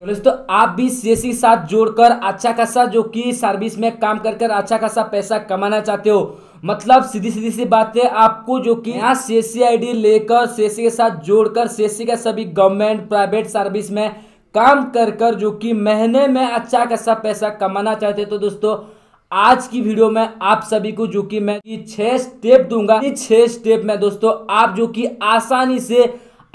तो दोस्तों आप भी सीएससी के साथ जोड़कर अच्छा खासा जो कि सर्विस में काम कर कर अच्छा खासा पैसा कमाना चाहते हो मतलब सीधी सीधी सी बात है आपको जो कि यहाँ सीएससी आईडी लेकर सीएससी के साथ जोड़कर सीएससी का सभी गवर्नमेंट प्राइवेट सर्विस में काम कर कर जो कि महीने में अच्छा खासा पैसा कमाना चाहते हो तो दोस्तों आज की वीडियो में आप सभी को जो कि मैं छह स्टेप दूंगा छह स्टेप में दोस्तों आप जो कि आसानी से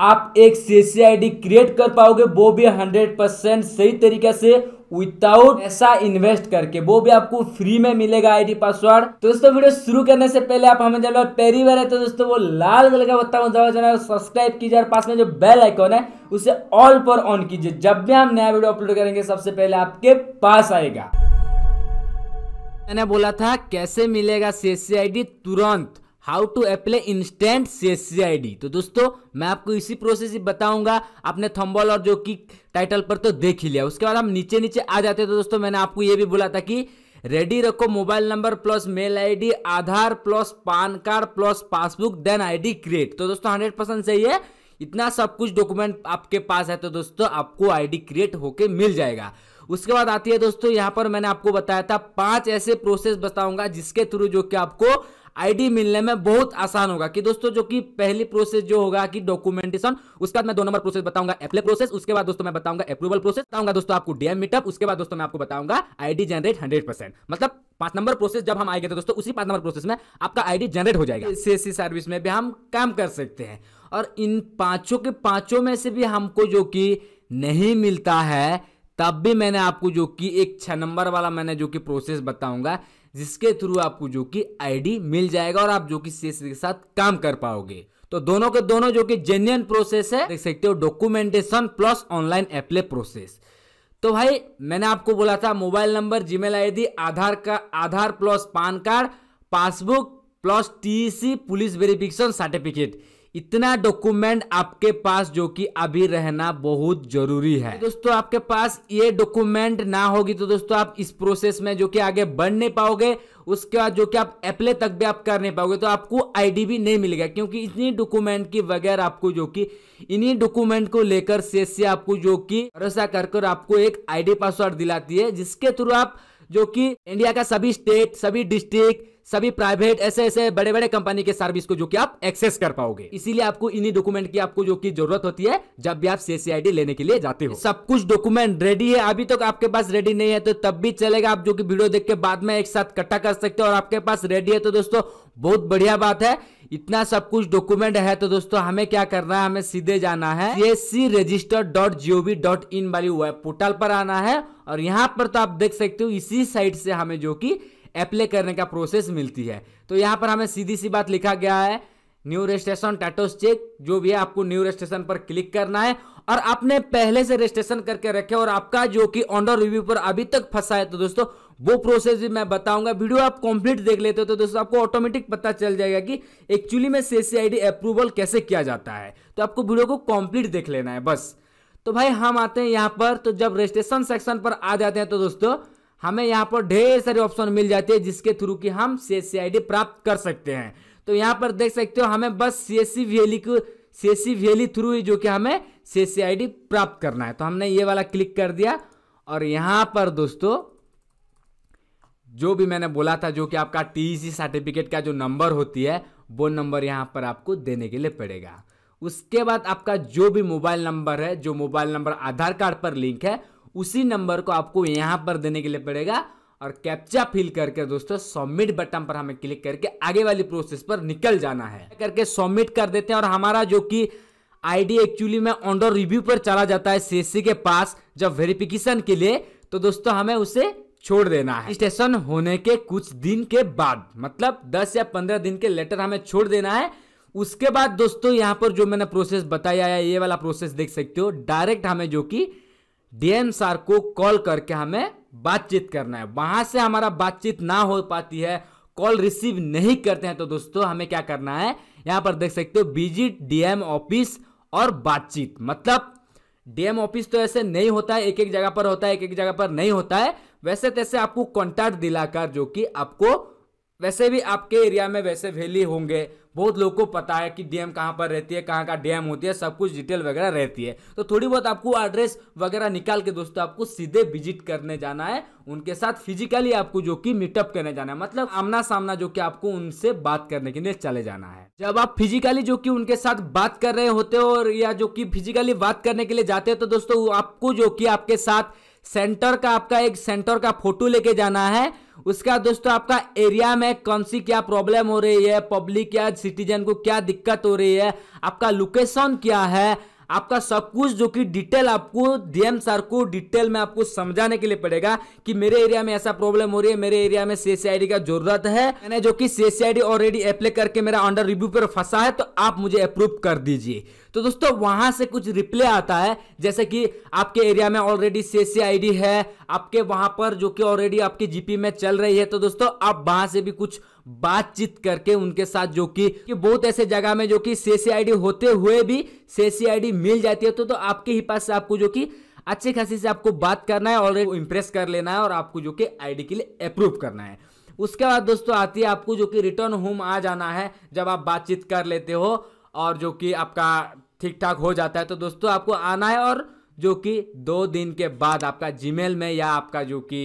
आप एक सी आईडी क्रिएट कर पाओगे वो भी हंड्रेड परसेंट सही तरीके से विदाउट पैसा इन्वेस्ट करके वो भी आपको फ्री में मिलेगा आईडी पासवर्ड तो दोस्तों वीडियो शुरू करने से पहले आप हमें जब पहली बार है तो दोस्तों वो लाल कलर का बताओ चैनल सब्सक्राइब कीजिए और पास में जो बेल आइकॉन है उसे ऑल पर ऑन कीजिए जब भी हम नया वीडियो अपलोड करेंगे सबसे पहले आपके पास आएगा मैंने बोला था कैसे मिलेगा सी तुरंत how to apply instant C I D तो दोस्तों मैं आपको इसी प्रोसेस ही बताऊंगा आपने थम्बॉल और जो कि टाइटल पर तो देख ही लिया उसके बाद हम नीचे नीचे आ जाते हैं तो दोस्तों मैंने आपको ये भी बोला था कि रेडी रखो mobile number plus mail ID Aadhaar plus PAN card plus passbook then ID create तो दोस्तों हंड्रेड परसेंट सही है इतना सब कुछ डॉक्यूमेंट आपके पास है तो दोस्तों आपको आईडी क्रिएट होके मिल जाएगा उसके बाद आती है दोस्तों यहां पर मैंने आपको बताया था पांच ऐसे प्रोसेस बताऊंगा जिसके थ्रू जो कि आपको आईडी मिलने में बहुत आसान होगा कि दोस्तों जो कि पहली प्रोसेस जो होगा कि डॉक्यूमेंटेशन उसके बाद मैं दो नंबर प्रोसेस बताऊंगा अप्लाई प्रोसेस उसके बाद दोस्तों मैं बताऊंगा अप्रूवल प्रोसेस बताऊंगा दोस्तों आपको डीएम मीटअप उसके बाद दोस्तों मैं आपको बताऊंगा आईडी जनरेट हंड्रेड परसेंट मतलब पांच नंबर प्रोसेस जब हम आएंगे तो दोस्तों उसी पांच नंबर प्रोसेस में आपका आईडी जनरेट हो जाएगा सीएससी सर्विस में भी हम काम कर सकते हैं और इन पांचों के पांचों में से भी हमको जो कि नहीं मिलता है तब भी मैंने आपको जो कि एक छह नंबर वाला मैंने जो कि प्रोसेस बताऊंगा जिसके थ्रू आपको जो कि आईडी मिल जाएगा और आप जो कि सीएस के साथ काम कर पाओगे तो दोनों के दोनों जो कि जेन्यन प्रोसेस है देख सकते हो documentation plus online apply process तो भाई मैंने आपको बोला था mobile number Gmail ID Aadhaar का Aadhaar plus PAN card passbook plus TC police verification certificate इतना डॉक्यूमेंट आपके पास जो कि अभी रहना बहुत जरूरी है तो दोस्तों आपके पास ये डॉक्यूमेंट ना होगी तो दोस्तों आप इस प्रोसेस में जो कि आगे बढ़ नहीं पाओगे उसके बाद जो कि आप अप्ले तक भी आप कर नहीं पाओगे तो आपको आईडी भी नहीं मिलेगा क्योंकि इतनी डॉक्यूमेंट की बगैर आपको जो कि इन्हीं डॉक्यूमेंट को लेकर से, से आपको जो कि भरोसा कर कर आपको एक आईडी पासवर्ड दिलाती है जिसके थ्रू आप जो कि इंडिया का सभी स्टेट सभी डिस्ट्रिक्ट सभी प्राइवेट ऐसे ऐसे बड़े बड़े कंपनी के सर्विस को जो कि आप एक्सेस कर पाओगे इसीलिए आपको इन्हीं डॉक्यूमेंट की आपको जो की जरूरत होती है जब भी आप सीसीआईडी लेने के लिए जाते हो सब कुछ डॉक्यूमेंट रेडी है अभी तक तो आपके पास रेडी नहीं है तो तब भी चलेगा आप जो की वीडियो देख के बाद में एक साथ इकट्ठा कर सकते हो और आपके पास रेडी है तो दोस्तों बहुत बढ़िया बात है इतना सब कुछ डॉक्यूमेंट है तो दोस्तों हमें क्या करना है हमें सीधे जाना है C register dot G O V dot in वाली वेब पोर्टल पर आना है और यहाँ पर तो आप देख सकते हो इसी साइट से हमें जो कि अप्लाई करने का प्रोसेस मिलती है तो यहाँ पर हमें सीधी सी बात लिखा गया है न्यू रजिस्ट्रेशन टाटोस चेक जो भी है आपको न्यू रजिस्ट्रेशन पर क्लिक करना है और आपने पहले से रजिस्ट्रेशन करके रखे और आपका जो कि ऑनडर रिव्यू पर अभी तक फंसा है तो दोस्तों वो प्रोसेस भी मैं बताऊंगा वीडियो आप कंप्लीट देख लेते हो तो दोस्तों आपको ऑटोमेटिक पता चल जाएगा कि एक्चुअली में सी अप्रूवल कैसे किया जाता है तो आपको वीडियो को कंप्लीट देख लेना है बस तो भाई हम आते हैं यहाँ पर तो जब रजिस्ट्रेशन सेक्शन पर आ जाते हैं तो दोस्तों हमें यहाँ पर ढेर सारे ऑप्शन मिल जाते हैं जिसके थ्रू की हम सी प्राप्त कर सकते हैं तो यहाँ पर देख सकते हो हमें बस सी एस सी वैली को सी एस सी थ्रू ही जो कि हमें सी एस सी प्राप्त करना है तो हमने ये वाला क्लिक कर दिया और यहाँ पर दोस्तों जो भी मैंने बोला था जो कि आपका टी सर्टिफिकेट e का जो नंबर होती है वो नंबर यहाँ पर आपको देने के लिए पड़ेगा उसके बाद आपका जो भी मोबाइल नंबर है जो मोबाइल नंबर आधार कार्ड पर लिंक है उसी नंबर को आपको यहां पर देने के लिए पड़ेगा और कैप्चा फिल करके दोस्तों सबमिट बटन पर हमें क्लिक करके आगे वाली प्रोसेस पर निकल जाना है करके सबमिट कर देते हैं और हमारा जो कि आईडी एक्चुअली में ऑनडोर रिव्यू पर चला जाता है सीएससी के पास जब वेरिफिकेशन के लिए तो दोस्तों हमें उसे छोड़ देना है स्टेशन होने के कुछ दिन के बाद मतलब 10 या 15 दिन के लेटर हमें छोड़ देना है उसके बाद दोस्तों यहाँ पर जो मैंने प्रोसेस बताया है ये वाला प्रोसेस देख सकते हो डायरेक्ट हमें जो कि डीएम सार को कॉल करके हमें बातचीत करना है वहां से हमारा बातचीत ना हो पाती है कॉल रिसीव नहीं करते हैं तो दोस्तों हमें क्या करना है यहां पर देख सकते हो विजिट डीएम ऑफिस और बातचीत मतलब डीएम ऑफिस तो ऐसे नहीं होता है एक एक जगह पर होता है एक एक जगह पर नहीं होता है वैसे तैसे आपको कॉन्टैक्ट दिलाकर जो कि आपको वैसे भी आपके एरिया में वैसे वैली होंगे बहुत लोग को पता है कि डैम कहाँ पर रहती है कहाँ का डैम होती है सब कुछ डिटेल वगैरह रहती है तो थोड़ी बहुत आपको एड्रेस वगैरह निकाल के दोस्तों आपको सीधे विजिट करने जाना है उनके साथ फिजिकली आपको जो कि मीटअप करने जाना है मतलब आमना सामना जो कि आपको उनसे बात करने के लिए चले जाना है जब आप फिजिकली जो कि उनके साथ बात कर रहे होते हो और या जो कि फिजिकली बात करने के लिए जाते हो तो दोस्तों आपको जो कि आपके साथ सेंटर का आपका एक सेंटर का फोटो लेके जाना है उसके बाद दोस्तों आपका एरिया में कौन सी क्या प्रॉब्लम हो रही है पब्लिक या सिटीजन को क्या दिक्कत हो रही है आपका लोकेशन क्या है आपका सब कुछ जो कि डिटेल आपको डीएम सर को डिटेल में आपको समझाने के लिए पड़ेगा कि मेरे एरिया में ऐसा प्रॉब्लम हो रही है मेरे एरिया में सीएसआईडी का जरूरत है मैंने जो कि सीएसआईडी ऑलरेडी अप्लाई करके मेरा अंडर रिव्यू पर फंसा है तो आप मुझे अप्रूव कर दीजिए तो दोस्तों वहां से कुछ रिप्लाई आता है जैसे कि आपके एरिया में ऑलरेडी सीएसआईडी है आपके वहां पर जो कि ऑलरेडी आपकी जीपी में चल रही है तो दोस्तों आप वहां से भी कुछ बातचीत करके उनके साथ जो कि बहुत ऐसे जगह में जो कि सेसी आईडी होते हुए भी सेसी आईडी मिल जाती है तो, तो आपके ही पास आपको जो कि अच्छे खासी से आपको बात करना है और इम्प्रेस कर लेना है और आपको जो कि आईडी के लिए अप्रूव करना है उसके बाद दोस्तों आती है आपको जो कि रिटर्न होम आ जाना है जब आप बातचीत कर लेते हो और जो कि आपका ठीक ठाक हो जाता है तो दोस्तों आपको आना है और जो कि दो दिन के बाद आपका जीमेल में या आपका जो कि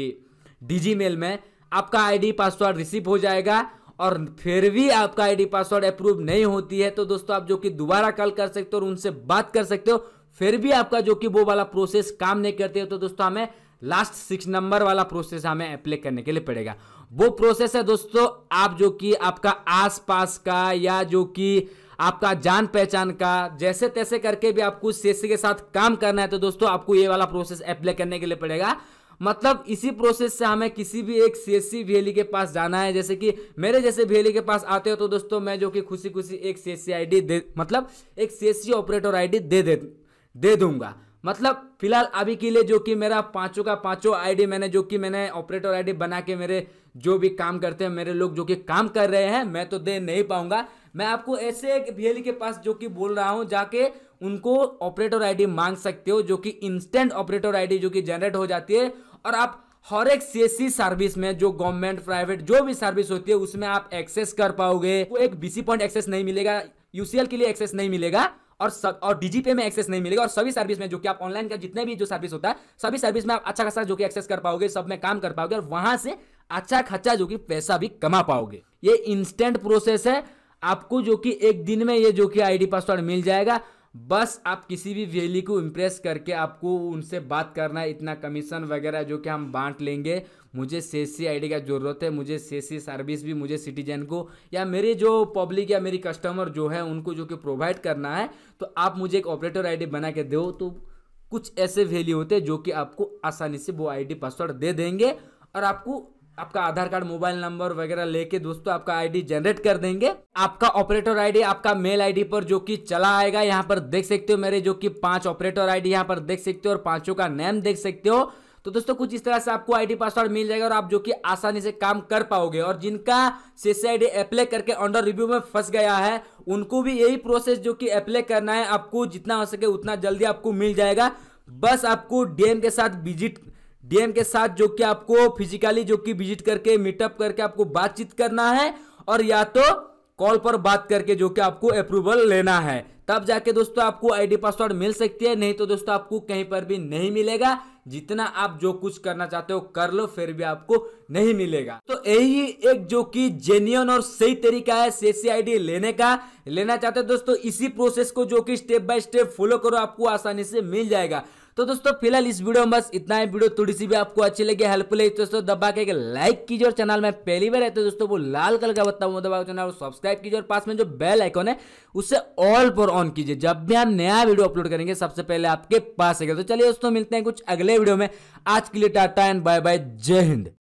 मेल में आपका आईडी पासवर्ड रिसीव हो जाएगा और फिर भी आपका आईडी पासवर्ड अप्रूव नहीं होती है तो दोस्तों आप जो कि दोबारा कॉल कर सकते हो और उनसे बात कर सकते हो फिर भी आपका जो कि वो वाला प्रोसेस काम नहीं करते हो तो दोस्तों हमें लास्ट सिक्स नंबर वाला प्रोसेस हमें अप्लाई करने के लिए पड़ेगा वो प्रोसेस है दोस्तों आप जो कि आपका आसपास का या जो कि आपका जान पहचान का जैसे तैसे करके भी आपको सीसी e के साथ काम करना है तो दोस्तों आपको ये वाला प्रोसेस अप्लाई करने के लिए पड़ेगा मतलब इसी प्रोसेस से हमें किसी भी एक सी एस e के पास जाना है जैसे कि मेरे जैसे वीएलई e के पास आते हो तो दोस्तों मैं जो कि खुशी खुशी एक सी एस आईडी दे मतलब एक सी ऑपरेटर आईडी दे दे दे दूंगा मतलब फिलहाल अभी के लिए जो कि मेरा पांचों का पांचों आईडी मैंने जो कि मैंने ऑपरेटर आईडी बना के मेरे जो भी काम करते हैं मेरे लोग जो कि काम कर रहे हैं मैं तो दे नहीं पाऊंगा मैं आपको ऐसे एक वीएलई e के पास जो कि बोल रहा हूं जाके उनको ऑपरेटर आईडी मांग सकते हो जो कि इंस्टेंट ऑपरेटर आईडी जो कि जनरेट हो जाती है और आप हर एक सीएससी सर्विस में जो गवर्नमेंट प्राइवेट जो भी सर्विस होती है उसमें आप एक्सेस कर पाओगे वो एक बीसी पॉइंट एक्सेस नहीं मिलेगा यूसीएल के लिए एक्सेस नहीं मिलेगा और सब और डीजीपे में एक्सेस नहीं मिलेगा और सभी सर्विस में जो कि आप ऑनलाइन का जितने भी जो सर्विस होता है सभी सर्विस में आप अच्छा खासा जो कि एक्सेस कर पाओगे सब में काम कर पाओगे और वहां से अच्छा खासा जो कि पैसा भी कमा पाओगे ये इंस्टेंट प्रोसेस है आपको जो कि एक दिन में ये जो कि आईडी पासवर्ड मिल जाएगा बस आप किसी भी वैली को इम्प्रेस करके आपको उनसे बात करना है इतना कमीशन वगैरह जो कि हम बांट लेंगे मुझे सेसी आईडी का ज़रूरत है मुझे सी सर्विस भी मुझे सिटीजन को या मेरे जो पब्लिक या मेरी कस्टमर जो है उनको जो कि प्रोवाइड करना है तो आप मुझे एक ऑपरेटर आईडी बना के दो तो कुछ ऐसे वेली होते हैं जो कि आपको आसानी से वो आईडी पासवर्ड दे देंगे और आपको आपका आधार कार्ड मोबाइल नंबर वगैरह लेके दोस्तों आपका आईडी जनरेट कर देंगे आपका ऑपरेटर आईडी आपका मेल आईडी पर जो कि चला आएगा यहाँ पर देख सकते हो मेरे जो कि पांच ऑपरेटर आईडी यहाँ पर देख सकते हो और पांचों का नेम देख सकते हो तो दोस्तों कुछ इस तरह से आपको आईडी पासवर्ड मिल जाएगा और आप जो कि आसानी से काम कर पाओगे और जिनका सीसी आई अप्लाई करके अंडर रिव्यू में फंस गया है उनको भी यही प्रोसेस जो कि अप्लाई करना है आपको जितना हो सके उतना जल्दी आपको मिल जाएगा बस आपको डीएम के साथ विजिट डीएम के साथ जो कि आपको फिजिकली जो कि विजिट करके मीटअप करके आपको बातचीत करना है और या तो कॉल पर बात करके जो कि आपको अप्रूवल लेना है तब जाके दोस्तों आपको आईडी पासवर्ड मिल सकती है नहीं तो दोस्तों आपको कहीं पर भी नहीं मिलेगा जितना आप जो कुछ करना चाहते हो कर लो फिर भी आपको नहीं मिलेगा तो यही एक जो कि जेन्यून और सही तरीका है सीसी आईडी e लेने का लेना चाहते हो दोस्तों इसी प्रोसेस को जो कि स्टेप बाय स्टेप फॉलो करो आपको आसानी से मिल जाएगा तो दोस्तों फिलहाल इस वीडियो में बस इतना ही वीडियो थोड़ी सी भी आपको अच्छी लगी हेल्प लगी तो दोस्तों दबा के लाइक कीजिए और चैनल में पहली बार रहते तो दोस्तों वो लाल कलर का बताऊँ वो दबा चैनल सब्सक्राइब कीजिए और पास में जो बेल आइकॉन है उसे ऑल पर ऑन कीजिए जब भी हम नया वीडियो अपलोड करेंगे सबसे पहले आपके पास आएगा तो चलिए दोस्तों मिलते हैं कुछ अगले वीडियो में आज के लिए टाटा एंड बाय बाय जय हिंद